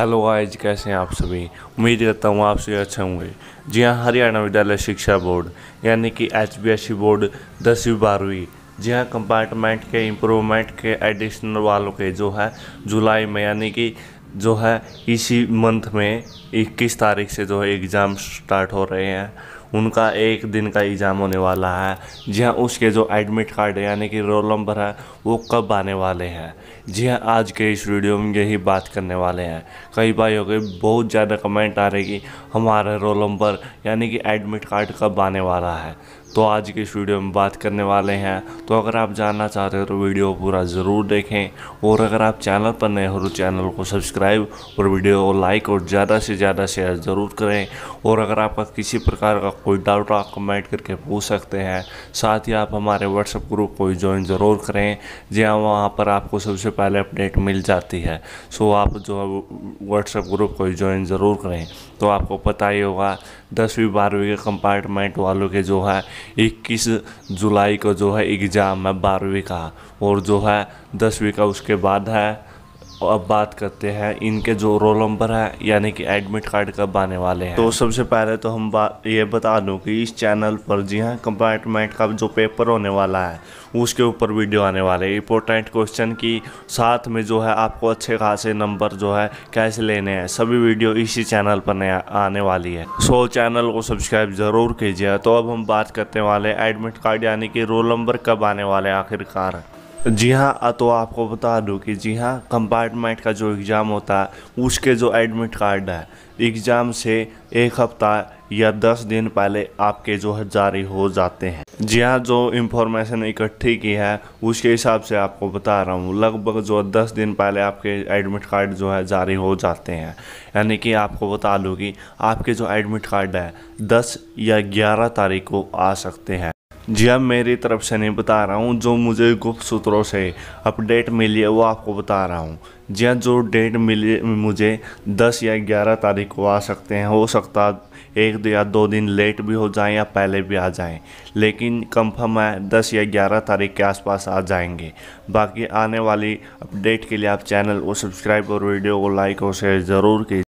hello आज कैसे हैं आप सभी उम्मीद करता हूँ आप सभी अच्छे होंगे जी हाँ हरियाणा विद्यालय शिक्षा बोर्ड यानी कि H B S C board दसवीं बारहवीं जी हाँ कंपार्टमेंट के इम्प्रूवमेंट के एडिशनल वालों के जो है जुलाई में यानी कि जो है इसी मंथ में इक्कीस तारीख से जो है एग्ज़ाम स्टार्ट हो रहे हैं उनका एक दिन का एग्ज़ाम होने वाला है जी हाँ उसके जो एडमिट कार्ड यानी कि रोल नंबर है वो कब आने वाले हैं जी हाँ आज के इस वीडियो में यही बात करने वाले हैं कई भाइयों के बहुत ज़्यादा कमेंट आ रहे कि हमारा रोल नंबर यानी कि एडमिट कार्ड कब आने वाला है तो आज के इस वीडियो में बात करने वाले हैं तो अगर आप जानना चाहते हो तो वीडियो पूरा ज़रूर देखें और अगर आप चैनल पर नए हो तो चैनल को सब्सक्राइब और वीडियो को लाइक और ज़्यादा से ज़्यादा शेयर ज़रूर करें और अगर आपका किसी प्रकार का कोई डाउट आप कमेंट करके पूछ सकते हैं साथ ही आप हमारे व्हाट्सएप ग्रुप को ज्वाइन ज़रूर करें जी हाँ वहाँ पर आपको सबसे पहले अपडेट मिल जाती है सो आप जो व्हाट्सएप ग्रुप को ज्वाइन ज़रूर करें तो आपको पता ही होगा दसवीं बारहवीं के कंपार्टमेंट वालों के जो है इक्कीस जुलाई को जो है एग्ज़ाम है बारहवीं का और जो है दसवीं का उसके बाद है और अब बात करते हैं इनके जो रोल नंबर है यानी कि एडमिट कार्ड कब आने वाले हैं तो सबसे पहले तो हम बात ये बता दूँ कि इस चैनल पर जी हाँ कंपार्टमेंट का जो पेपर होने वाला है उसके ऊपर वीडियो आने वाले इंपॉर्टेंट क्वेश्चन की साथ में जो है आपको अच्छे खासे नंबर जो है कैसे लेने हैं सभी वीडियो इसी चैनल पर आने वाली है सो चैनल को सब्सक्राइब ज़रूर कीजिए तो अब हम बात करते वाले एडमिट कार्ड यानी कि रोल नंबर कब आने वाले आखिरकार जी हाँ तो आपको बता दूँ कि जी हाँ कंपार्टमेंट का जो एग्ज़ाम होता है उसके जो एडमिट कार्ड है एग्ज़ाम से एक हफ्ता या दस दिन पहले आपके जो है जारी हो जाते हैं जी हाँ जो इंफॉर्मेशन इकट्ठी की है उसके हिसाब से आपको बता रहा हूँ लगभग जो दस दिन पहले आपके एडमिट कार्ड जो है जारी हो जाते हैं यानी कि आपको बता दूँ कि आपके जो एडमिट कार्ड है दस या ग्यारह तारीख को आ सकते हैं जी हाँ मेरी तरफ से नहीं बता रहा हूँ जो मुझे गुप्त सूत्रों से अपडेट मिली है वो आपको बता रहा हूँ जी हाँ जो डेट मिली मुझे दस या ग्यारह तारीख को आ सकते हैं हो सकता एक या दो दिन लेट भी हो जाएं या पहले भी आ जाएं लेकिन कंफर्म है दस या ग्यारह तारीख के आसपास आ जाएंगे बाकी आने वाली अपडेट के लिए आप चैनल को सब्सक्राइब और वीडियो को लाइक और शेयर ज़रूर कीजिए